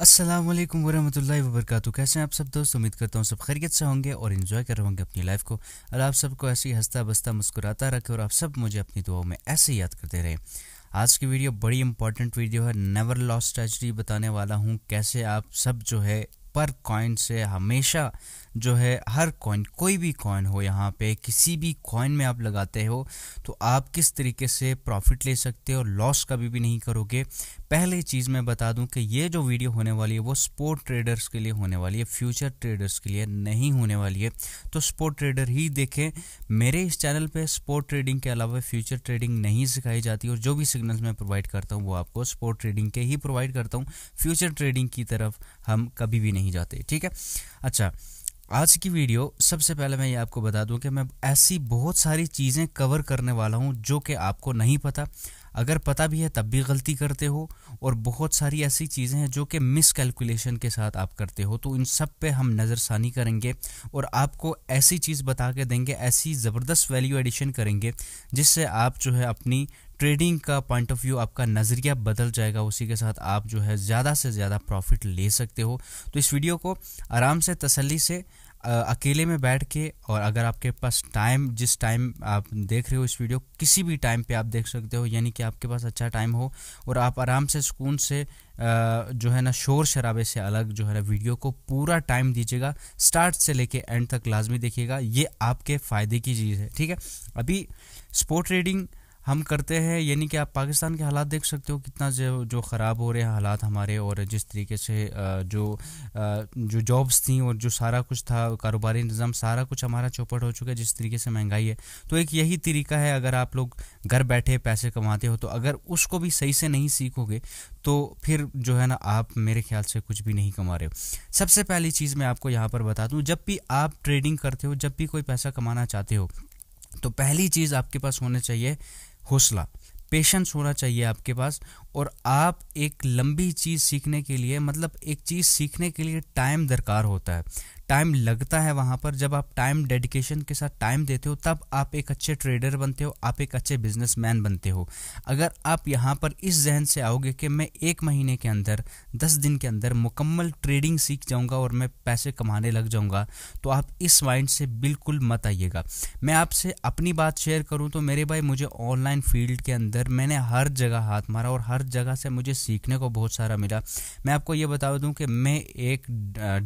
असलम वरहमल वबरक कैसे हैं आप सब दोस्त उम्मीद करता हूँ सब खैरियत से होंगे और इन्जॉय कर रहे होंगे अपनी लाइफ को और आप सबको ऐसे ही हंसता बसता मुस्कुराता रखे और आप सब मुझे अपनी दुआओं में ऐसे याद करते रहे आज की वीडियो बड़ी इंपॉर्टेंट वीडियो है नेवर लॉस ट्रेजडी बताने वाला हूँ कैसे आप सब जो है पर कॉइन से हमेशा जो है हर कॉइन कोई भी कॉइन हो यहाँ पे किसी भी कॉइन में आप लगाते हो तो आप किस तरीके से प्रॉफिट ले सकते हो लॉस कभी भी नहीं करोगे पहले चीज़ मैं बता दूं कि ये जो वीडियो होने वाली है वो स्पोर्ट ट्रेडर्स के लिए होने वाली है फ्यूचर ट्रेडर्स के लिए नहीं होने वाली है तो स्पोर्ट ट्रेडर ही देखें मेरे इस चैनल पर स्पोर्ट ट्रेडिंग के अलावा फ्यूचर ट्रेडिंग नहीं सिखाई जाती और जो भी सिग्नल्स मैं प्रोवाइड करता हूँ वो आपको स्पोर्ट ट्रेडिंग के ही प्रोवाइड करता हूँ फ्यूचर ट्रेडिंग की तरफ हम कभी भी नहीं जाते ठीक है अच्छा आज की वीडियो सबसे पहले मैं ये आपको बता दूं कि मैं ऐसी बहुत सारी चीज़ें कवर करने वाला हूं जो कि आपको नहीं पता अगर पता भी है तब भी गलती करते हो और बहुत सारी ऐसी चीज़ें हैं जो कि मिस कैलकुलेशन के साथ आप करते हो तो इन सब पे हम नज़रसानी करेंगे और आपको ऐसी चीज़ बता के देंगे ऐसी ज़बरदस्त वैल्यू एडिशन करेंगे जिससे आप जो है अपनी ट्रेडिंग का पॉइंट ऑफ व्यू आपका नज़रिया बदल जाएगा उसी के साथ आप जो है ज़्यादा से ज़्यादा प्रॉफिट ले सकते हो तो इस वीडियो को आराम से तसल्ली से अकेले में बैठ के और अगर आपके पास टाइम जिस टाइम आप देख रहे हो इस वीडियो किसी भी टाइम पे आप देख सकते हो यानी कि आपके पास अच्छा टाइम हो और आप आराम से सुकून से जो है ना शोर शराबे से अलग जो है ना वीडियो को पूरा टाइम दीजिएगा स्टार्ट से लेके एंड तक लाजमी देखिएगा ये आपके फ़ायदे की चीज़ है ठीक है अभी स्पोर्ट रेडिंग हम करते हैं यानी कि आप पाकिस्तान के हालात देख सकते हो कितना जो जो ख़राब हो रहे हैं हालात हमारे और जिस तरीके से जो जो जॉब्स थी और जो सारा कुछ था कारोबारी निज़ाम सारा कुछ हमारा चौपट हो चुका है जिस तरीके से महंगाई है तो एक यही तरीका है अगर आप लोग घर बैठे पैसे कमाते हो तो अगर उसको भी सही से नहीं सीखोगे तो फिर जो है ना आप मेरे ख्याल से कुछ भी नहीं कमा रहे हो सबसे पहली चीज़ मैं आपको यहाँ पर बता दूँ जब भी आप ट्रेडिंग करते हो जब भी कोई पैसा कमाना चाहते हो तो पहली चीज़ आपके पास होना चाहिए हौसला पेशेंस होना चाहिए आपके पास और आप एक लंबी चीज़ सीखने के लिए मतलब एक चीज़ सीखने के लिए टाइम दरकार होता है टाइम लगता है वहाँ पर जब आप टाइम डेडिकेशन के साथ टाइम देते हो तब आप एक अच्छे ट्रेडर बनते हो आप एक अच्छे बिजनेसमैन बनते हो अगर आप यहाँ पर इस जहन से आओगे कि मैं एक महीने के अंदर दस दिन के अंदर मुकम्मल ट्रेडिंग सीख जाऊँगा और मैं पैसे कमाने लग जाऊँगा तो आप इस माइंड से बिल्कुल मत आइएगा मैं आपसे अपनी बात शेयर करूँ तो मेरे भाई मुझे ऑनलाइन फील्ड के अंदर मैंने हर जगह हाथ मारा और हर जगह से मुझे सीखने को बहुत सारा मिला मैं आपको ये बता दूँ कि मैं एक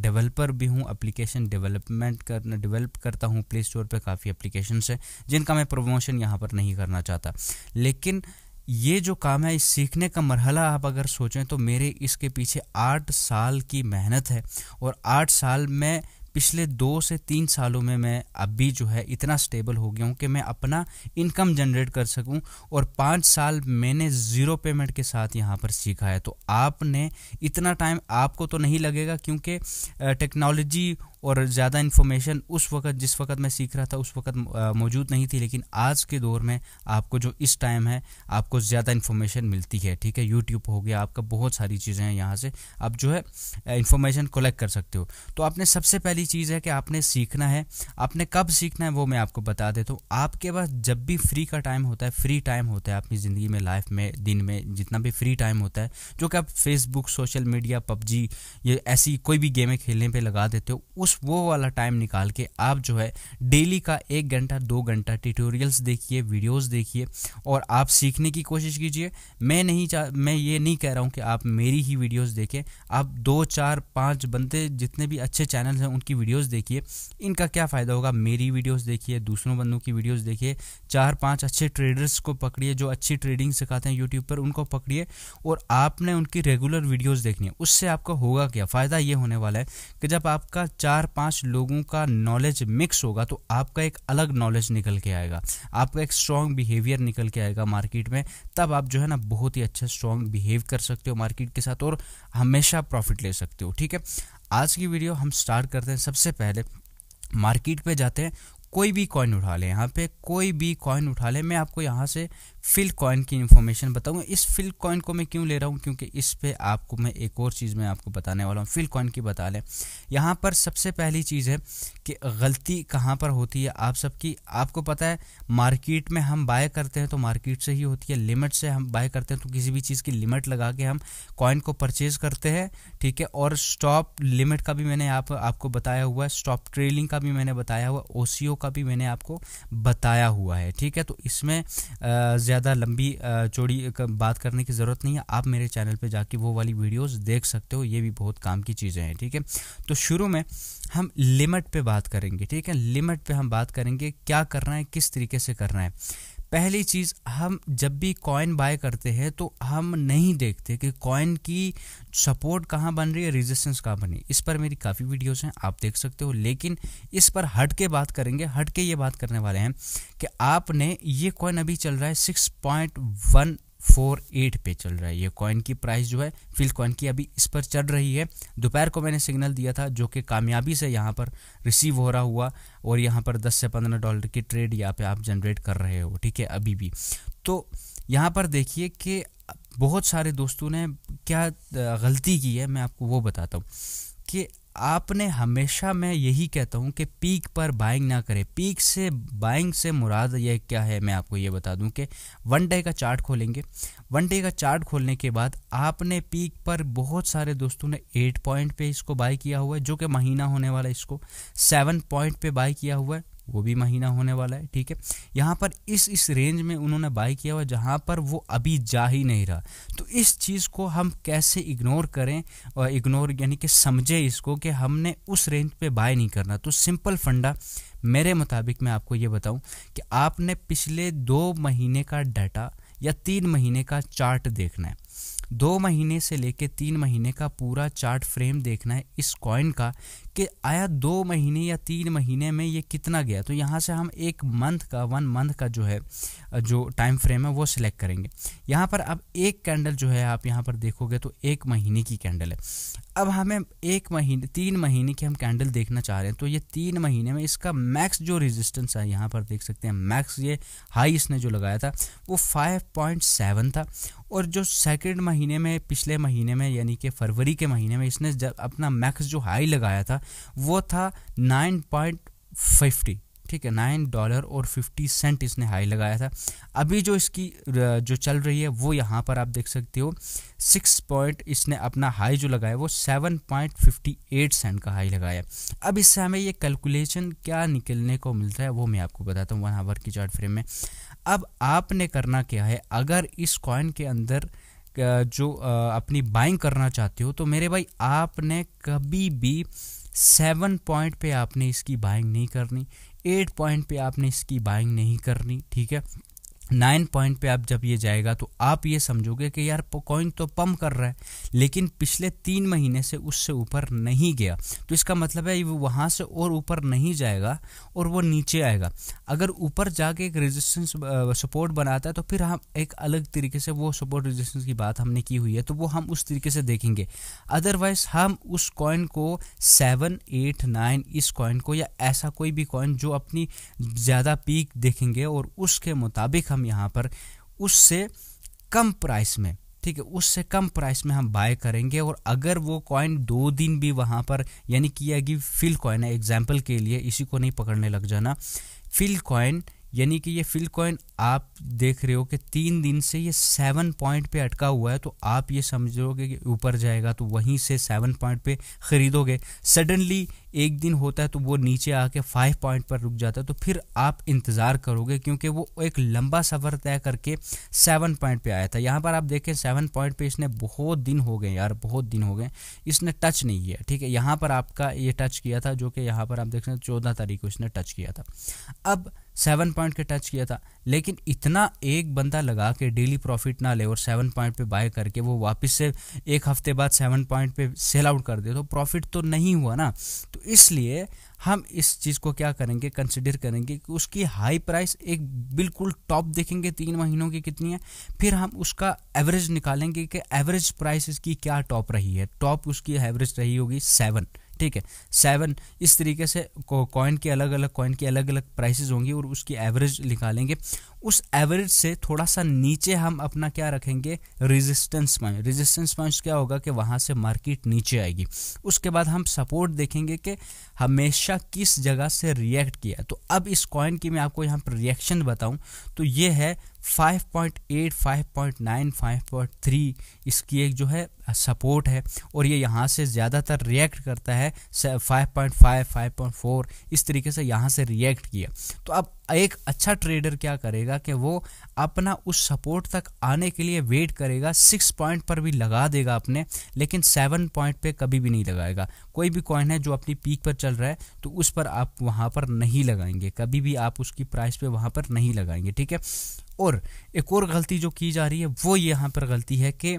डेवलपर भी हूँ अपनी एप्लीकेशन डेवलपमेंट करना डेवलप करता हूँ प्ले स्टोर पर काफ़ी एप्लीकेशन है जिनका मैं प्रमोशन यहाँ पर नहीं करना चाहता लेकिन ये जो काम है इस सीखने का मरहला आप अगर सोचें तो मेरे इसके पीछे आठ साल की मेहनत है और आठ साल में पिछले दो से तीन सालों में मैं अभी जो है इतना स्टेबल हो गया हूँ कि मैं अपना इनकम जनरेट कर सकूँ और पाँच साल मैंने ज़ीरो पेमेंट के साथ यहाँ पर सीखा है तो आपने इतना टाइम आपको तो नहीं लगेगा क्योंकि टेक्नोलॉजी और ज़्यादा इन्फॉर्मेशन उस वक्त जिस वक्त मैं सीख रहा था उस वक्त मौजूद नहीं थी लेकिन आज के दौर में आपको जो इस टाइम है आपको ज़्यादा इन्फॉर्मेशन मिलती है ठीक है यूट्यूब हो गया आपका बहुत सारी चीज़ें हैं यहाँ से आप जो है इन्फॉर्मेशन कलेक्ट कर सकते हो तो आपने सबसे पहली चीज़ है कि आपने सीखना है आपने कब सीखना है वो मैं आपको बता देता हूँ आपके पास जब भी फ्री का टाइम होता है फ्री टाइम होता है अपनी ज़िंदगी में लाइफ में दिन में जितना भी फ्री टाइम होता है जो कि आप फेसबुक सोशल मीडिया पबजी ये ऐसी कोई भी गेमें खेलने पर लगा देते हो उस बस वो वाला टाइम निकाल के आप जो है डेली का एक घंटा दो घंटा ट्यूटोरियल्स देखिए वीडियोस देखिए और आप सीखने की कोशिश कीजिए मैं नहीं चाह मैं ये नहीं कह रहा हूँ कि आप मेरी ही वीडियोस देखें आप दो चार पाँच बंदे जितने भी अच्छे चैनल हैं उनकी वीडियोस देखिए इनका क्या फ़ायदा होगा मेरी वीडियोज देखिए दूसरों बंदों की वीडियोज देखिए चार पाँच अच्छे ट्रेडर्स को पकड़िए जो अच्छी ट्रेडिंग सिखाते हैं यूट्यूब पर उनको पकड़िए और आपने उनकी रेगुलर वीडियोज़ देखनी है उससे आपका होगा क्या फ़ायदा ये होने वाला है कि जब आपका चार चार पांच लोगों का नॉलेज मिक्स होगा तो आपका एक अलग नॉलेज निकल के आएगा आपका एक स्ट्रांग बिहेवियर निकल के आएगा मार्केट में तब आप जो है ना बहुत ही अच्छा स्ट्रॉन्ग बिहेव कर सकते हो मार्केट के साथ और हमेशा प्रॉफिट ले सकते हो ठीक है आज की वीडियो हम स्टार्ट करते हैं सबसे पहले मार्केट पे जाते हैं कोई भी कॉइन उठा लें यहाँ पे कोई भी कॉइन उठा लें मैं आपको यहाँ से फिल कॉइन की इन्फॉर्मेशन बताऊंगा इस फिल कॉइन को मैं क्यों ले रहा हूँ क्योंकि इस पे आपको मैं एक और चीज़ मैं आपको बताने वाला हूँ फिल कॉइन की बता लें यहाँ पर सबसे पहली चीज़ है कि गलती कहाँ पर होती है आप सबकी आपको पता है मार्केट में हम बाय करते हैं तो मार्केट से ही होती है लिमिट से हम बाय करते हैं तो किसी भी चीज़ की लिमिट लगा के हम कॉइन को परचेज़ करते हैं ठीक है और स्टॉप लिमिट का भी मैंने आप, आपको बताया हुआ है स्टॉप ट्रेलिंग का भी मैंने बताया हुआ ओ का भी मैंने आपको बताया हुआ है ठीक है तो इसमें ज़्यादा लंबी चौड़ी बात करने की ज़रूरत नहीं है आप मेरे चैनल पे जाके वो वाली वीडियोस देख सकते हो ये भी बहुत काम की चीज़ें हैं ठीक है थीके? तो शुरू में हम लिमिट पे बात करेंगे ठीक है लिमिट पे हम बात करेंगे क्या करना है किस तरीके से करना है पहली चीज़ हम जब भी कॉइन बाय करते हैं तो हम नहीं देखते कि कॉइन की सपोर्ट कहाँ बन रही है रेजिस्टेंस कहाँ बनी इस पर मेरी काफ़ी वीडियोस हैं आप देख सकते हो लेकिन इस पर हट के बात करेंगे हट के ये बात करने वाले हैं कि आपने ये कॉइन अभी चल रहा है six point one four eight पे चल रहा है ये कॉइन की प्राइस जो है फिल कॉइन की अभी इस पर चढ़ रही है दोपहर को मैंने सिग्नल दिया था जो कि कामयाबी से यहाँ पर रिसीव हो रहा हुआ और यहाँ पर 10 से 15 डॉलर की ट्रेड यहाँ पे आप जनरेट कर रहे हो ठीक है अभी भी तो यहाँ पर देखिए कि बहुत सारे दोस्तों ने क्या गलती की है मैं आपको वो बताता हूँ कि आपने हमेशा मैं यही कहता हूँ कि पीक पर बाइंग ना करें पीक से बाइंग से मुराद ये क्या है मैं आपको ये बता दूँ कि वन डे का चार्ट खोलेंगे वन डे का चार्ट खोलने के बाद आपने पीक पर बहुत सारे दोस्तों ने एट पॉइंट पे इसको बाई किया हुआ है जो कि महीना होने वाला इसको सेवन पॉइंट पे बाई किया हुआ है वो भी महीना होने वाला है ठीक है यहाँ पर इस इस रेंज में उन्होंने बाई किया हुआ जहाँ पर वो अभी जा ही नहीं रहा तो इस चीज़ को हम कैसे इग्नोर करें और इग्नोर यानी कि समझे इसको कि हमने उस रेंज पे बाय नहीं करना तो सिंपल फंडा मेरे मुताबिक मैं आपको ये बताऊं कि आपने पिछले दो महीने का डाटा या तीन महीने का चार्ट देखना है दो महीने से लेकर तीन महीने का पूरा चार्ट फ्रेम देखना है इस कॉइन का कि आया दो महीने या तीन महीने में ये कितना गया तो यहाँ से हम एक मंथ का वन मंथ का जो है जो टाइम फ्रेम है वो सिलेक्ट करेंगे यहाँ पर अब एक कैंडल जो है आप यहाँ पर देखोगे तो एक महीने की कैंडल है अब हमें एक महीने तीन महीने की हम कैंडल देखना चाह रहे हैं तो ये तीन महीने में इसका मैक्स जो रेजिस्टेंस है यहाँ पर देख सकते हैं मैक्स ये हाई इसने जो लगाया था वो 5.7 था और जो सेकेंड महीने में पिछले महीने में यानी कि फरवरी के महीने में इसने जब अपना मैक्स जो हाई लगाया था वो था 9.50 ठीक है नाइन डॉलर और फिफ्टी सेंट इसने हाई लगाया था अभी जो इसकी जो चल रही है वो यहाँ पर आप देख सकते हो सिक्स पॉइंट इसने अपना हाई जो लगाया वो seven point fifty eight cent का हाई लगाया अब इससे हमें ये कैलकुलेशन क्या निकलने को मिलता है वो मैं आपको बताता हूँ वन आवर की चार्ट फ्रेम में अब आपने करना क्या है अगर इस कॉइन के अंदर जो अपनी बाइंग करना चाहते हो तो मेरे भाई आपने कभी भी सेवन पॉइंट पे आपने इसकी बाइंग नहीं करनी एट पॉइंट पे आपने इसकी बाइंग नहीं करनी ठीक है नाइन पॉइंट पे आप जब ये जाएगा तो आप ये समझोगे कि यार कॉइन तो पम्प कर रहा है लेकिन पिछले तीन महीने से उससे ऊपर नहीं गया तो इसका मतलब है वो वहाँ से और ऊपर नहीं जाएगा और वो नीचे आएगा अगर ऊपर जाके एक रेजिस्टेंस सपोर्ट बनाता है तो फिर हम एक अलग तरीके से वो सपोर्ट रेजिस्टेंस की बात हमने की हुई है तो वो हम उस तरीके से देखेंगे अदरवाइज हम उस कॉइन को सेवन एट नाइन इस कॉइन को या ऐसा कोई भी कॉइन जो अपनी ज़्यादा पीक देखेंगे और उसके मुताबिक हम हम यहाँ पर उससे कम प्राइस में ठीक है उससे कम प्राइस में हम बाय करेंगे और अगर वो कॉइन दो दिन भी वहाँ पर यानी कि यह फिल कॉइन है एग्जाम्पल के लिए इसी को नहीं पकड़ने लग जाना फिल कॉइन यानी कि ये फिल कॉइन आप देख रहे हो कि तीन दिन से ये सेवन पॉइंट पे अटका हुआ है तो आप ये समझोगे कि ऊपर जाएगा तो वहीं से सेवन पॉइंट पे ख़रीदोगे सडनली एक दिन होता है तो वो नीचे आके फाइव पॉइंट पर रुक जाता है तो फिर आप इंतज़ार करोगे क्योंकि वो एक लंबा सफ़र तय करके सेवन पॉइंट पे आया था यहाँ पर आप देखें सेवन पॉइंट पे इसने बहुत दिन हो गए यार बहुत दिन हो गए इसने टच नहीं किया ठीक है यहाँ पर आपका ये टच किया था जो कि यहाँ पर आप देख सकते हैं चौदह तारीख को इसने टच किया था अब सेवन पॉइंट के टच किया था लेकिन इतना एक बंदा लगा के डेली प्रॉफिट ना ले और सेवन पॉइंट पे बाय करके वो वापस से एक हफ्ते बाद सेवन पॉइंट पे सेल आउट कर दे तो प्रॉफिट तो नहीं हुआ ना तो इसलिए हम इस चीज़ को क्या करेंगे कंसिडर करेंगे कि उसकी हाई प्राइस एक बिल्कुल टॉप देखेंगे तीन महीनों की कितनी है फिर हम उसका एवरेज निकालेंगे कि एवरेज प्राइस इसकी क्या टॉप रही है टॉप उसकी एवरेज रही होगी सेवन ठीक है सेवन इस तरीके से कॉइन के अलग अलग कॉइन की अलग अलग प्राइसेस होंगी और उसकी एवरेज निकालेंगे उस एवरेज से थोड़ा सा नीचे हम अपना क्या रखेंगे रेजिस्टेंस पॉइंट रेजिस्टेंस पॉइंट क्या होगा कि वहाँ से मार्केट नीचे आएगी उसके बाद हम सपोर्ट देखेंगे कि हमेशा किस जगह से रिएक्ट किया तो अब इस कॉइन की मैं आपको यहाँ पर रिएक्शन बताऊँ तो ये है 5.8 इसकी एक जो है सपोर्ट है और ये यहाँ से ज़्यादातर रिएक्ट करता है 5.5 5.4 इस तरीके से यहाँ से रिएक्ट किया तो अब एक अच्छा ट्रेडर क्या करेगा कि वो अपना उस सपोर्ट तक आने के लिए वेट करेगा सिक्स पॉइंट पर भी लगा देगा अपने लेकिन सेवन पॉइंट पे कभी भी नहीं लगाएगा कोई भी कॉइन है जो अपनी पीक पर चल रहा है तो उस पर आप वहाँ पर नहीं लगाएंगे कभी भी आप उसकी प्राइस पे वहाँ पर नहीं लगाएंगे ठीक है और एक और गलती जो की जा रही है वो यहाँ पर गलती है कि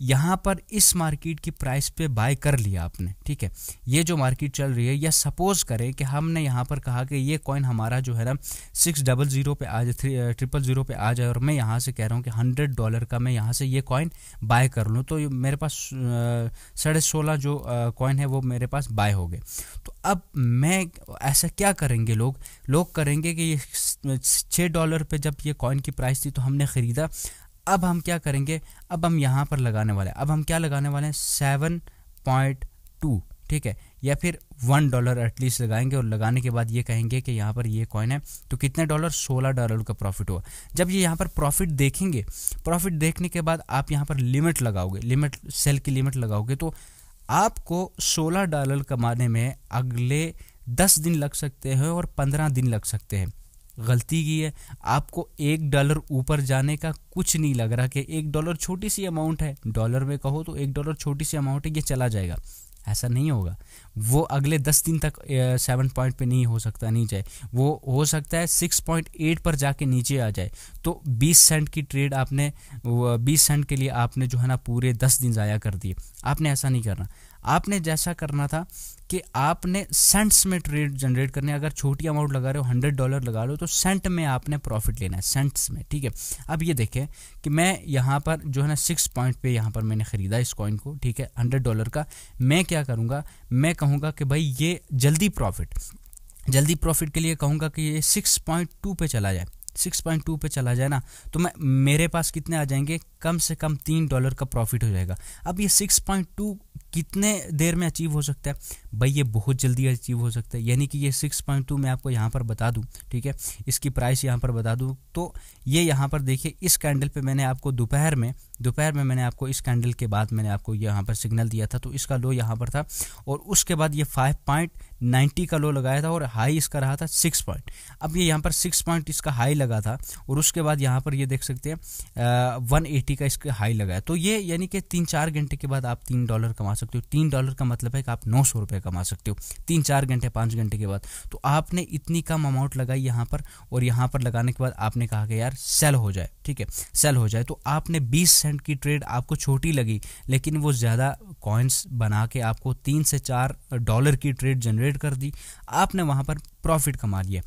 यहाँ पर इस मार्केट की प्राइस पे बाय कर लिया आपने ठीक है ये जो मार्केट चल रही है या सपोज करें कि हमने यहाँ पर कहा कि ये कॉइन हमारा जो है ना सिक्स डबल ज़ीरो पे आ जाए ट्रिपल ज़ीरो पर आ जाए और मैं यहाँ से कह रहा हूँ कि हंड्रेड डॉलर का मैं यहाँ से ये कॉइन बाय कर लूँ तो मेरे पास uh, साढ़े सोलह जो कॉइन uh, है वो मेरे पास बाय हो गए तो अब मैं ऐसा क्या करेंगे लोग लोग करेंगे कि ये छः डॉलर पर जब ये कॉइन की प्राइस थी तो हमने ख़रीदा अब हम क्या करेंगे अब हम यहाँ पर लगाने वाले हैं अब हम क्या लगाने वाले हैं सेवन पॉइंट टू ठीक है या फिर वन डॉलर एटलीस्ट लगाएंगे और लगाने के बाद ये कहेंगे कि यहाँ पर ये कॉइन है तो कितने डॉलर सोलह डॉलर का प्रॉफिट हुआ जब ये यहाँ पर प्रॉफिट देखेंगे प्रॉफिट देखने के बाद आप यहाँ पर लिमिट लगाओगे लिमिट सेल की लिमिट लगाओगे तो आपको सोलह डॉलर कमाने में अगले दस दिन लग सकते हैं और पंद्रह दिन लग सकते हैं गलती की है आपको एक डॉलर ऊपर जाने का कुछ नहीं लग रहा कि एक डॉलर छोटी सी अमाउंट है डॉलर में कहो तो एक डॉलर छोटी सी अमाउंट है ये चला जाएगा ऐसा नहीं होगा वो अगले दस दिन तक सेवन पॉइंट पे नहीं हो सकता नीचे वो हो सकता है सिक्स पॉइंट एट पर जाके नीचे आ जाए तो बीस सेंट की ट्रेड आपने बीस सेंट के लिए आपने जो है ना पूरे दस दिन ज़ाया कर दिए आपने ऐसा नहीं करना आपने जैसा करना था कि आपने सेंट्स में ट्रेड जनरेट करने अगर छोटी अमाउंट लगा रहे हो हंड्रेड डॉलर लगा लो तो सेंट में आपने प्रॉफिट लेना है सेंट्स में ठीक है अब ये देखें कि मैं यहाँ पर जो है ना सिक्स पॉइंट पे यहाँ पर मैंने ख़रीदा इस कॉइन को ठीक है हंड्रेड डॉलर का मैं क्या करूँगा मैं कहूँगा कि भाई ये जल्दी प्रॉफिट जल्दी प्रॉफिट के लिए कहूँगा कि ये सिक्स पॉइंट टू पे चला जाए सिक्स पॉइंट टू पे चला जाए ना तो मैं मेरे पास कितने आ जाएंगे कम से कम तीन डॉलर का प्रॉफिट हो जाएगा अब ये सिक्स पॉइंट टू कितने देर में अचीव हो सकता है भाई ये बहुत जल्दी अचीव हो सकता है यानी कि ये सिक्स पॉइंट टू मैं आपको यहाँ पर बता दूँ ठीक है इसकी प्राइस यहाँ पर बता दूँ तो ये यहाँ पर देखिए इस कैंडल पे मैंने आपको दोपहर में दोपहर में मैंने आपको इस कैंडल के बाद मैंने आपको यहाँ पर सिग्नल दिया था तो इसका लो यहाँ पर था और उसके बाद ये फाइव पॉइंट नाइन्टी का लो लगाया था और हाई इसका रहा था सिक्स पॉइंट अब ये यहाँ पर सिक्स पॉइंट इसका हाई लगा था और उसके बाद यहाँ पर ये देख सकते हैं वन एटी का इसका हाई लगाया तो ये यानी कि तीन चार घंटे के बाद आप तीन डॉलर कमा सकते हो तीन डॉलर का मतलब है कि आप नौ सौ रुपये कमा सकते हो तीन चार घंटे पाँच घंटे के बाद तो आपने इतनी कम अमाउंट लगाई यहाँ पर और यहाँ पर लगाने के बाद आपने कहा कि यार सेल हो जाए ठीक है सेल हो जाए तो आपने बीस सेंट की ट्रेड आपको छोटी लगी लेकिन वो ज़्यादा कॉइन्स बना के आपको तीन से चार डॉलर की ट्रेड जनरेट कर दी आपने वहाँ पर प्रॉफिट कमा लिया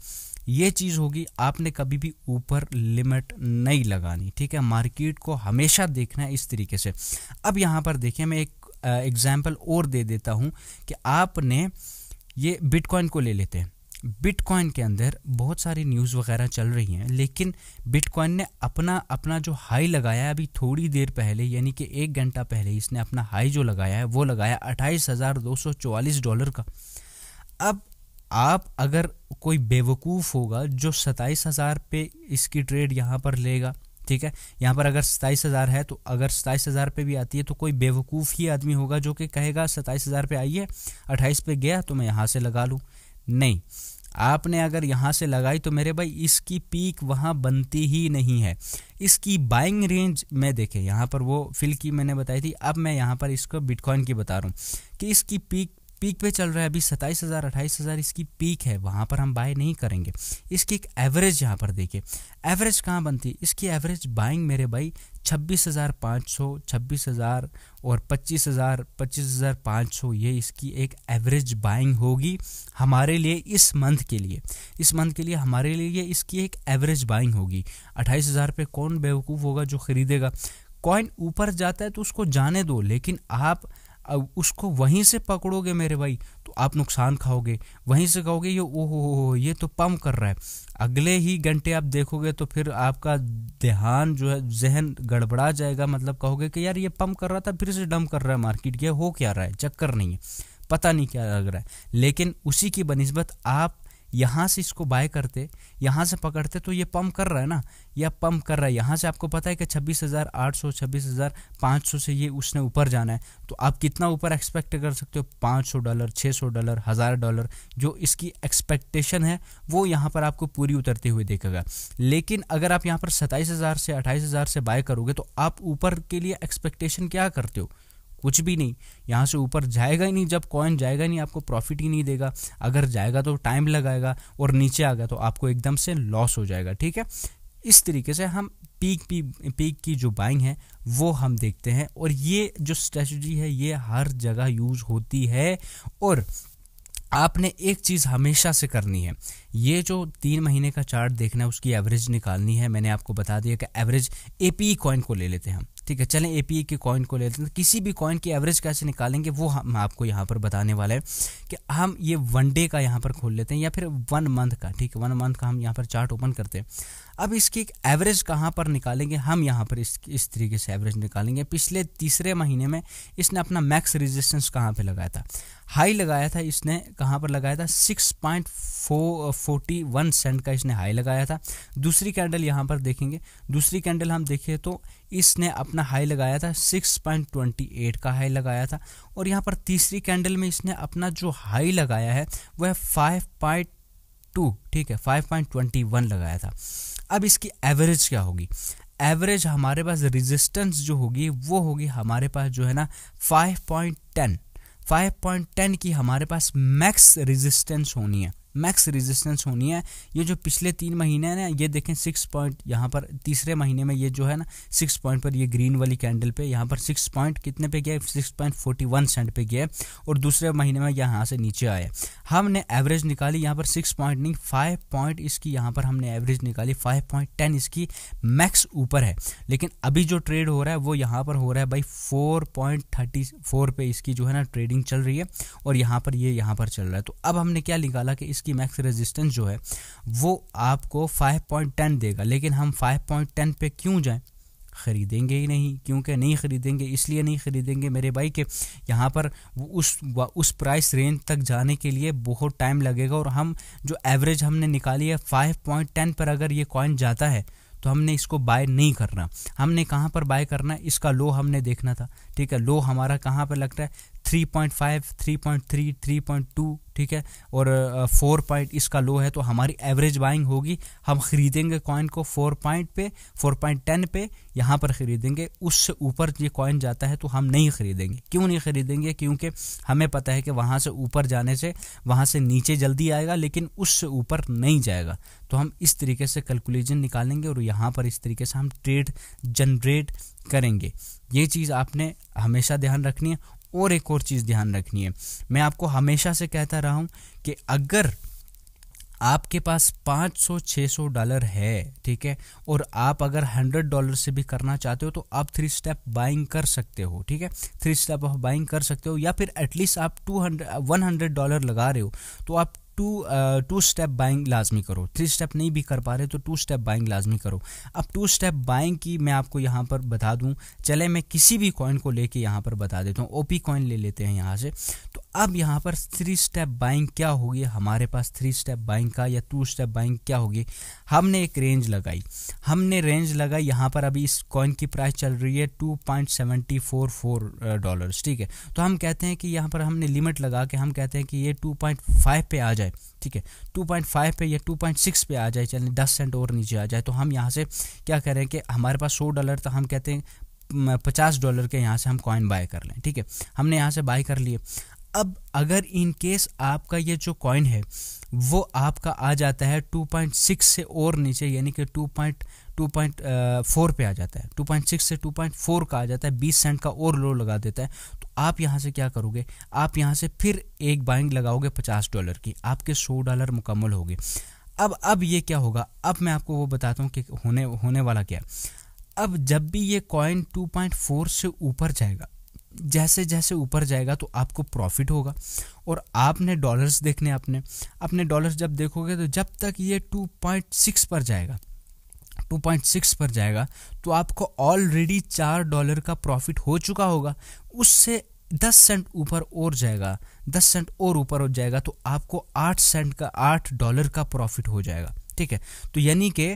ये चीज़ होगी आपने कभी भी ऊपर लिमिट नहीं लगानी ठीक है मार्केट को हमेशा देखना है इस तरीके से अब यहाँ पर देखिए मैं एक एग्जाम्पल और दे देता हूँ कि आपने ये बिटकॉइन को ले लेते हैं बिटकॉइन के अंदर बहुत सारी न्यूज़ वगैरह चल रही हैं लेकिन बिटकॉइन ने अपना अपना जो हाई लगाया है अभी थोड़ी देर पहले यानी कि एक घंटा पहले इसने अपना हाई जो लगाया है वो लगाया अट्ठाईस हज़ार दो सौ चौवालीस डॉलर का अब आप अगर कोई बेवकूफ़ होगा जो सत्ताईस हज़ार पे इसकी ट्रेड यहाँ पर लेगा ठीक है यहाँ पर अगर सताईस हज़ार है तो अगर सताईस हज़ार पर भी आती है तो कोई बेवकूफ़ ही आदमी होगा जो कि कहेगा सताईस हज़ार पर आइए अट्ठाईस पे गया तो मैं यहाँ से लगा लूँ नहीं आपने अगर यहाँ से लगाई तो मेरे भाई इसकी पीक वहाँ बनती ही नहीं है इसकी बाइंग रेंज में देखें यहाँ पर वो फिल की मैंने बताई थी अब मैं यहाँ पर इसको बिटकॉइन की बता रहा हूँ कि इसकी पीक पीक पे चल रहा है अभी सत्ताईस हज़ार अट्ठाईस हज़ार इसकी पीक है वहाँ पर हम बाय नहीं करेंगे इसकी एक एवरेज यहाँ पर देखिए एवरेज कहाँ बनती है इसकी एवरेज बाइंग मेरे भाई छब्बीस हज़ार पाँच सौ छब्बीस हज़ार और पच्चीस हज़ार पच्चीस हज़ार पाँच सौ ये इसकी एक एवरेज बाइंग होगी हमारे लिए इस मंथ के लिए इस मंथ के लिए हमारे लिए इसकी एक एवरेज बाइंग होगी अट्ठाईस हज़ार पर कौन बेवकूफ़ होगा जो ख़रीदेगा कॉइन ऊपर जाता है तो उसको जाने दो लेकिन आप अब उसको वहीं से पकड़ोगे मेरे भाई तो आप नुकसान खाओगे वहीं से कहोगे ये ओहो ये तो पम्प कर रहा है अगले ही घंटे आप देखोगे तो फिर आपका ध्यान जो है जहन गड़बड़ा जाएगा मतलब कहोगे कि यार ये पम्प कर रहा था फिर से डम कर रहा है मार्केट ये हो क्या रहा है चक्कर नहीं है पता नहीं क्या लग रहा है लेकिन उसी की बनस्बत आप यहाँ से इसको बाय करते यहाँ से पकड़ते तो ये पम्प कर रहा है ना या पम्प कर रहा है यहाँ से आपको पता है कि छब्बीस हज़ार आठ सौ छब्बीस हज़ार पाँच सौ से ये उसने ऊपर जाना है तो आप कितना ऊपर एक्सपेक्ट कर सकते हो पाँच सौ डॉलर छः सौ डॉलर हज़ार डॉलर जो इसकी एक्सपेक्टेशन है वो यहाँ पर आपको पूरी उतरते हुए देखेगा लेकिन अगर आप यहाँ पर सत्ताईस हज़ार से अट्ठाईस हज़ार से बाय करोगे तो आप ऊपर के लिए एक्सपेक्टेशन क्या करते हो कुछ भी नहीं यहाँ से ऊपर जाएगा ही नहीं जब कॉइन जाएगा ही नहीं आपको प्रॉफिट ही नहीं देगा अगर जाएगा तो टाइम लगाएगा और नीचे आ गया तो आपको एकदम से लॉस हो जाएगा ठीक है इस तरीके से हम पीक पी पीक की जो बाइंग है वो हम देखते हैं और ये जो स्ट्रेटजी है ये हर जगह यूज होती है और आपने एक चीज़ हमेशा से करनी है ये जो तीन महीने का चार्ट देखना है उसकी एवरेज निकालनी है मैंने आपको बता दिया कि एवरेज ए पी कॉइन को ले लेते हैं हम ठीक है चलें ए के कॉइन को लेते हैं तो किसी भी कॉइन की एवरेज कैसे निकालेंगे वो हम आपको यहाँ पर बताने वाले हैं कि हम ये वन डे का यहाँ पर खोल लेते हैं या फिर वन मंथ का ठीक है वन मंथ का हम यहाँ पर चार्ट ओपन करते हैं अब इसकी एक एवरेज कहाँ पर निकालेंगे हम यहाँ पर इस इस तरीके से एवरेज निकालेंगे पिछले तीसरे महीने में इसने अपना मैक्स रेजिस्टेंस कहाँ पे लगाया था हाई लगाया था इसने कहाँ पर लगाया था सिक्स पॉइंट फो फोर्टी वन सेंट का इसने हाई लगाया था दूसरी कैंडल यहाँ पर देखेंगे दूसरी कैंडल हम देखें तो इसने अपना हाई लगाया था सिक्स पॉइंट ट्वेंटी एट का हाई लगाया था और यहाँ पर तीसरी कैंडल में इसने अपना जो हाई लगाया है वह फाइव पॉइंट टू ठीक है फाइव पॉइंट ट्वेंटी वन लगाया था अब इसकी एवरेज क्या होगी एवरेज हमारे पास रेजिस्टेंस जो होगी वो होगी हमारे पास जो है ना 5.10 5.10 की हमारे पास मैक्स रेजिस्टेंस होनी है मैक्स रेजिस्टेंस होनी है ये जो पिछले तीन महीने हैं ना ये देखें सिक्स पॉइंट यहाँ पर तीसरे महीने में ये जो है ना सिक्स पॉइंट पर ये ग्रीन वाली कैंडल पे यहाँ पर सिक्स पॉइंट कितने पे गया six point forty one cent पे गया और दूसरे महीने में यहाँ से नीचे आए हमने एवरेज निकाली यहाँ पर सिक्स पॉइंट नहीं फाइव पॉइंट इसकी यहाँ पर हमने एवरेज निकाली फाइव पॉइंट टेन इसकी मैक्स ऊपर है लेकिन अभी जो ट्रेड हो रहा है वो यहाँ पर हो रहा है भाई फोर पॉइंट थर्टी फोर पे इसकी जो है ना ट्रेडिंग चल रही है और यहाँ पर ये यहाँ पर चल रहा है तो अब हमने क्या निकाला कि इस इसकी मैक्स रेजिस्टेंस जो है वो आपको 5.10 देगा लेकिन हम 5.10 पे क्यों जाएं ख़रीदेंगे ही नहीं क्योंकि नहीं ख़रीदेंगे इसलिए नहीं ख़रीदेंगे मेरे भाई के यहाँ पर उस उस प्राइस रेंज तक जाने के लिए बहुत टाइम लगेगा और हम जो एवरेज हमने निकाली है फाइव पर अगर ये कॉइन जाता है तो हमने इसको बाय नहीं करना हमने कहाँ पर बाय करना है इसका लो हमने देखना था ठीक है लो हमारा कहाँ पर लगता है three point five three point three three point two ठीक है और फोर पॉइंट इसका लो है तो हमारी एवरेज बाइंग होगी हम खरीदेंगे कॉइन को फोर पॉइंट पे फोर पॉइंट टेन पे यहाँ पर खरीदेंगे उससे ऊपर ये कॉइन जाता है तो हम नहीं खरीदेंगे क्यों नहीं खरीदेंगे क्योंकि हमें पता है कि वहाँ से ऊपर जाने से वहाँ से नीचे जल्दी आएगा लेकिन उससे ऊपर नहीं जाएगा तो हम इस तरीके से कैलकुलेशन निकालेंगे और यहाँ पर इस तरीके से हम ट्रेड जनरेट करेंगे ये चीज़ आपने हमेशा ध्यान रखनी है और एक और चीज़ ध्यान रखनी है मैं आपको हमेशा से कहता रहा हूँ कि अगर आपके पास 500-600 डॉलर है ठीक है और आप अगर 100 डॉलर से भी करना चाहते हो तो आप थ्री स्टेप बाइंग कर सकते हो ठीक है थ्री स्टेप ऑफ बाइंग कर सकते हो या फिर एटलीस्ट आप 200 100 डॉलर लगा रहे हो तो आप टू टू स्टेप बाइंग लाजमी करो थ्री स्टेप नहीं भी कर पा रहे तो टू स्टेप बाइंग लाजमी करो अब टू स्टेप बाइंग की मैं आपको यहाँ पर बता दूँ चले मैं किसी भी कॉइन को लेके यहाँ पर बता देता हूँ ओपी कॉइन ले लेते हैं यहाँ से तो अब यहाँ पर थ्री स्टेप बाइंग क्या होगी हमारे पास थ्री स्टेप बाइंग का या टू स्टेप बाइंग क्या होगी हमने एक रेंज लगाई हमने रेंज लगाई यहाँ पर अभी इस कॉइन की प्राइस चल रही है two point seventy four four dollar ठीक है तो हम कहते हैं कि यहाँ पर हमने लिमिट लगा के हम कहते हैं कि ये टू पॉइंट फाइव पे आ जाए ठीक है टू पॉइंट फाइव पे या टू पॉइंट सिक्स पे आ जाए चलिए दस सेंट और नीचे आ जाए तो हम यहाँ से क्या करें कि हमारे पास सौ डॉलर तो हम कहते हैं पचास डॉलर के यहाँ से हम कॉइन बाय कर लें ठीक है हमने यहाँ से बाय कर लिए अब अगर इन केस आपका ये जो कॉइन है वो आपका आ जाता है 2.6 से और नीचे यानी कि 2.2.4 पे आ जाता है 2.6 से 2.4 का आ जाता है 20 सेंट का और लो लगा देता है तो आप यहाँ से क्या करोगे आप यहाँ से फिर एक बाइंग लगाओगे 50 डॉलर की आपके 100 डॉलर मुकम्मल होगी अब अब ये क्या होगा अब मैं आपको वो बताता हूँ कि होने होने वाला क्या अब जब भी ये कॉइन टू से ऊपर जाएगा जैसे जैसे ऊपर जाएगा तो आपको प्रॉफिट होगा और आपने डॉलर्स देखने अपने अपने डॉलर्स जब देखोगे तो जब तक ये 2.6 पर जाएगा 2.6 पर जाएगा तो आपको ऑलरेडी चार डॉलर का प्रॉफिट हो चुका होगा उससे दस सेंट ऊपर और जाएगा दस सेंट और ऊपर हो जाएगा तो आपको आठ सेंट का आठ डॉलर का प्रॉफिट हो जाएगा ठीक है तो यानी कि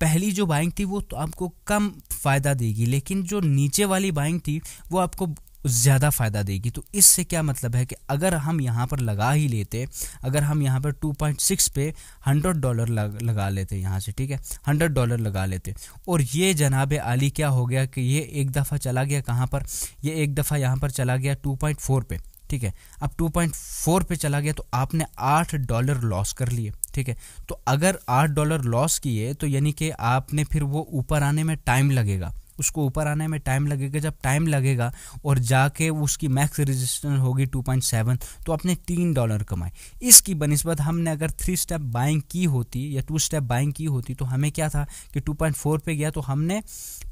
पहली जो बाइंग थी वो तो आपको कम फ़ायदा देगी लेकिन जो नीचे वाली बाइंग थी वो आपको ज़्यादा फ़ायदा देगी तो इससे क्या मतलब है कि अगर हम यहाँ पर लगा ही लेते अगर हम यहाँ पर 2.6 पे 100 डॉलर लगा लेते यहाँ से ठीक है 100 डॉलर लगा लेते और ये जनाब आली क्या हो गया कि ये एक दफ़ा चला गया कहाँ पर ये एक दफ़ा यहाँ पर चला गया 2.4 पे ठीक है अब 2.4 पे चला गया तो आपने आठ डॉलर लॉस कर लिए ठीक है तो अगर आठ डॉलर लॉस किए तो यानी कि आपने फिर वो ऊपर आने में टाइम लगेगा उसको ऊपर आने में टाइम लगेगा जब टाइम लगेगा और जाके उसकी मैक्स रजिस्टेंस होगी 2.7 तो आपने तीन डॉलर कमाए इसकी बनस्बत हमने अगर थ्री स्टेप बाइंग की होती या टू स्टेप बाइंग की होती तो हमें क्या था कि 2.4 पे गया तो हमने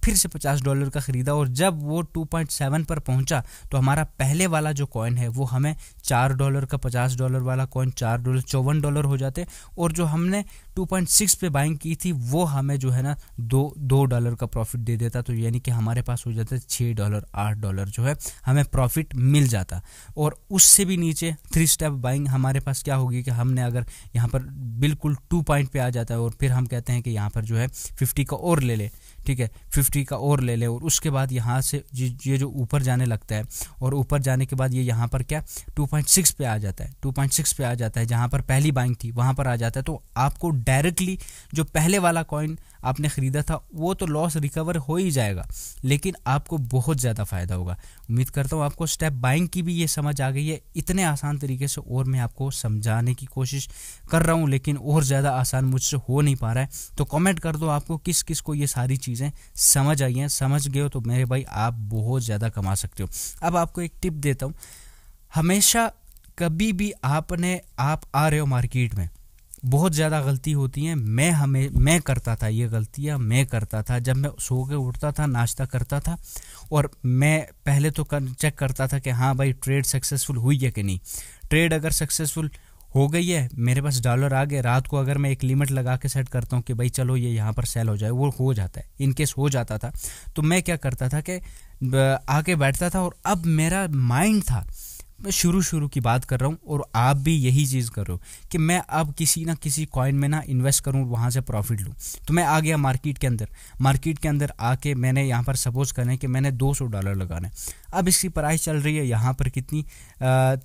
फिर से पचास डॉलर का ख़रीदा और जब वो टू पॉइंट सेवन पर पहुंचा तो हमारा पहले वाला जो कॉइन है वो हमें चार डॉलर का पचास डॉलर वाला कॉइन चार डॉलर चौवन डॉलर हो जाते और जो हमने टू पॉइंट सिक्स पे बाइंग की थी वो हमें जो है ना दो दो डॉलर का प्रॉफिट दे देता तो यानी कि हमारे पास हो जाता छः डॉलर आठ डॉलर जो है हमें प्रॉफिट मिल जाता और उससे भी नीचे थ्री स्टेप बाइंग हमारे पास क्या होगी कि हमने अगर यहाँ पर बिल्कुल टू पॉइंट पे आ जाता है और फिर हम कहते हैं कि यहाँ पर जो है फिफ्टी का और ले लें ठीक है फिफ्टी का और ले ले और उसके बाद यहाँ से ये जो ऊपर जाने लगता है और ऊपर जाने के बाद ये यहाँ पर क्या टू पॉइंट सिक्स पे आ जाता है टू पॉइंट सिक्स पे आ जाता है जहाँ पर पहली बाइंग थी वहाँ पर आ जाता है तो आपको डायरेक्टली जो पहले वाला कॉइन आपने ख़रीदा था वो तो लॉस रिकवर हो ही जाएगा लेकिन आपको बहुत ज़्यादा फ़ायदा होगा उम्मीद करता हूँ आपको स्टेप बाइंग की भी ये समझ आ गई है इतने आसान तरीके से और मैं आपको समझाने की कोशिश कर रहा हूँ लेकिन और ज़्यादा आसान मुझसे हो नहीं पा रहा है तो कमेंट कर दो आपको किस किस को ये सारी चीज़ें समझ आई हैं समझ गए हो तो मेरे भाई आप बहुत ज़्यादा कमा सकते हो अब आपको एक टिप देता हूँ हमेशा कभी भी आपने आप आ रहे हो मार्केट में बहुत ज़्यादा गलती होती हैं मैं हमें मैं करता था ये गलतियाँ मैं करता था जब मैं सो के उठता था नाश्ता करता था और मैं पहले तो कर, चेक करता था कि हाँ भाई ट्रेड सक्सेसफुल हुई है कि नहीं ट्रेड अगर सक्सेसफुल हो गई है मेरे पास डॉलर आ गए रात को अगर मैं एक लिमिट लगा के सेट करता हूँ कि भाई चलो ये यहाँ पर सेल हो जाए वो हो जाता है इनकेस हो जाता था तो मैं क्या करता था कि आके बैठता था और अब मेरा माइंड था मैं शुरू शुरू की बात कर रहा हूँ और आप भी यही चीज़ कर रहे हो कि मैं अब किसी ना किसी कॉइन में ना इन्वेस्ट करूँ वहाँ से प्रॉफिट लूँ तो मैं आ गया मार्केट के अंदर मार्केट के अंदर आके मैंने यहाँ पर सपोज करें कि मैंने 200 डॉलर लगाना है अब इसकी प्राइस चल रही है यहाँ पर कितनी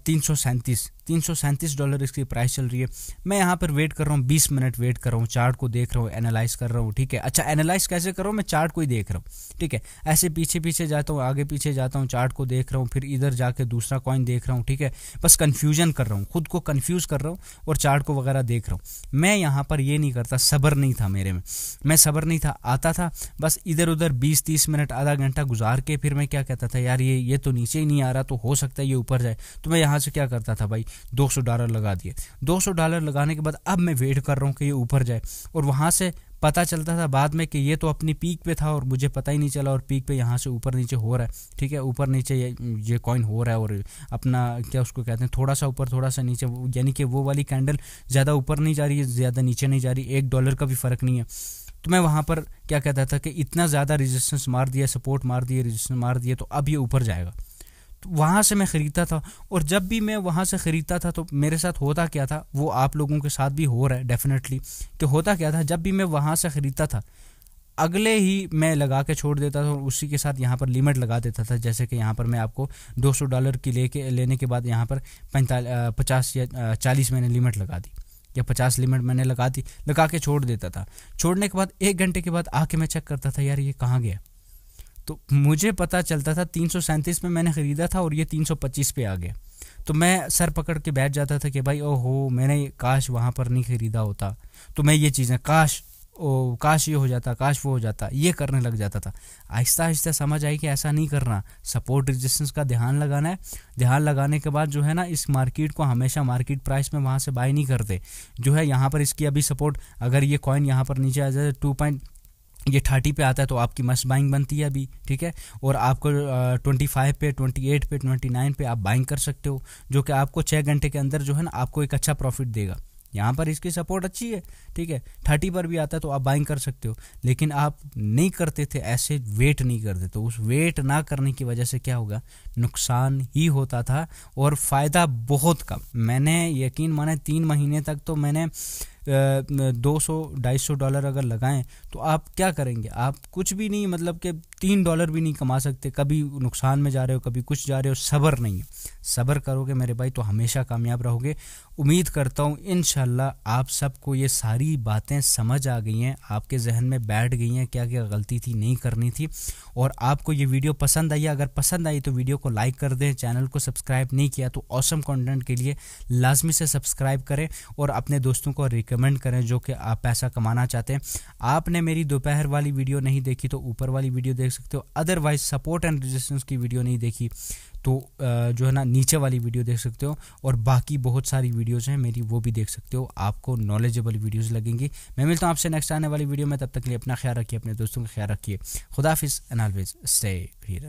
तीन सौ सैंतीस तीन सौ सैंतीस डॉलर इसकी प्राइस चल रही है मैं यहाँ पर वेट कर रहा हूँ बीस मिनट वेट कर रहा हूँ चार्ट को देख रहा हूँ एनालाइज कर रहा हूँ ठीक है अच्छा एनालाइज कैसे कर रहा हूँ मैं चार्ट को ही देख रहा हूँ ठीक है ऐसे पीछे पीछे जाता हूँ आगे पीछे जाता हूँ चार्ट को देख रहा हूँ फिर इधर जाके दूसरा कॉइन देख रहा हूँ ठीक है बस कन्फ्यूजन कर रहा हूँ खुद को कन्फ्यूज़ कर रहा हूँ और चार्ट को वगैरह देख रहा हूँ मैं यहाँ पर ये नहीं करता सब्र नहीं था मेरे में मैं सब्र नहीं था आता था बस इधर उधर बीस तीस मिनट आधा घंटा गुजार के फिर मैं क्या कहता था यार ये ये ये तो नीचे ही नहीं आ रहा तो हो सकता है ये ऊपर जाए तो मैं यहाँ से क्या करता था भाई 200 डॉलर लगा दिए 200 डॉलर लगाने के बाद अब मैं वेट कर रहा हूँ कि ये ऊपर जाए और वहाँ से पता चलता था बाद में कि ये तो अपनी पीक पे था और मुझे पता ही नहीं चला और पीक पे यहाँ से ऊपर नीचे हो रहा है ठीक है ऊपर नीचे ये ये कॉइन हो रहा है और अपना क्या उसको कहते हैं थोड़ा सा ऊपर थोड़ा सा नीचे यानी कि वो वाली कैंडल ज़्यादा ऊपर नहीं जा रही है ज़्यादा नीचे नहीं जा रही एक डॉलर का भी फ़र्क नहीं है तो मैं वहाँ पर क्या कहता था कि इतना ज़्यादा रेजिस्टेंस मार दिया सपोर्ट मार दिए रेजिस्टेंस मार दिए तो अब ये ऊपर जाएगा तो वहाँ से मैं ख़रीदता था और जब भी मैं वहाँ से ख़रीदता था तो मेरे साथ होता क्या था वो आप लोगों के साथ भी हो रहा है डेफिनेटली कि होता क्या था जब भी मैं वहाँ से ख़रीदता था अगले ही मैं लगा के छोड़ देता था और उसी के साथ यहाँ पर लिमिट लगा देता था जैसे कि यहाँ पर मैं आपको 200 डॉलर की लेके लेने के बाद यहाँ पर पैंतालीस पचास या चालीस मैंने लिमिट लगा दी या पचास लिमिट मैंने लगा दी लगा के छोड़ देता था छोड़ने के बाद एक घंटे के बाद आके मैं चेक करता था यार ये कहाँ गया तो मुझे पता चलता था तीन सौ सैंतीस में मैंने ख़रीदा था और ये तीन सौ पच्चीस पे आ गया तो मैं सर पकड़ के बैठ जाता था कि भाई ओहो मैंने काश वहाँ पर नहीं ख़रीदा होता तो मैं ये चीज़ें काश ओ काश ये हो जाता काश वो हो जाता ये करने लग जाता था आहिस्ता आहिस्ता समझ आई कि ऐसा नहीं करना सपोर्ट रेजिस्टेंस का ध्यान लगाना है ध्यान लगाने के बाद जो है ना इस मार्केट को हमेशा मार्केट प्राइस में वहाँ से बाय नहीं करते जो है यहाँ पर इसकी अभी सपोर्ट अगर ये कॉइन यहाँ पर नीचे आ जाए टू पॉइंट ये थर्टी पे आता है तो आपकी मस्ट बाइंग बनती है अभी ठीक है और आपको ट्वेंटी फाइव पे ट्वेंटी एट पे ट्वेंटी नाइन पे आप बाइंग कर सकते हो जो कि आपको छः घंटे के अंदर जो है ना आपको एक अच्छा प्रॉफिट देगा यहाँ पर इसकी सपोर्ट अच्छी है ठीक है थर्टी पर भी आता है तो आप बाइंग कर सकते हो लेकिन आप नहीं करते थे ऐसे वेट नहीं करते तो उस वेट ना करने की वजह से क्या होगा नुकसान ही होता था और फ़ायदा बहुत कम मैंने यकीन माने तीन महीने तक तो मैंने दो सौ ढाई सौ डॉलर अगर लगाएं तो आप क्या करेंगे आप कुछ भी नहीं मतलब कि तीन डॉलर भी नहीं कमा सकते कभी नुकसान में जा रहे हो कभी कुछ जा रहे हो सब्र नहीं है सब्र करोगे मेरे भाई तो हमेशा कामयाब रहोगे उम्मीद करता हूँ इन आप सबको ये सारी बातें समझ आ गई हैं आपके जहन में बैठ गई हैं क्या क्या गलती थी नहीं करनी थी और आपको ये वीडियो पसंद आई अगर पसंद आई तो वीडियो को लाइक कर दें चैनल को सब्सक्राइब नहीं किया तो औसम कॉन्टेंट के लिए लाजमी से सब्सक्राइब करें और अपने दोस्तों को रिक कमेंट करें जो कि आप पैसा कमाना चाहते हैं आपने मेरी दोपहर वाली वीडियो नहीं देखी तो ऊपर वाली वीडियो देख सकते हो अदरवाइज सपोर्ट एंड रेजिस्टेंस की वीडियो नहीं देखी तो जो है ना नीचे वाली वीडियो देख सकते हो और बाकी बहुत सारी वीडियोज़ हैं मेरी वो भी देख सकते हो आपको नॉलेजेबल वीडियोज़ लगेंगी मैं मिलता हूँ आपसे नेक्स्ट आने वाली वीडियो में तब तक के लिए अपना ख्याल रखिए अपने दोस्तों का ख्याल रखिए खुदाफिज एंड ऑलवेज स्टे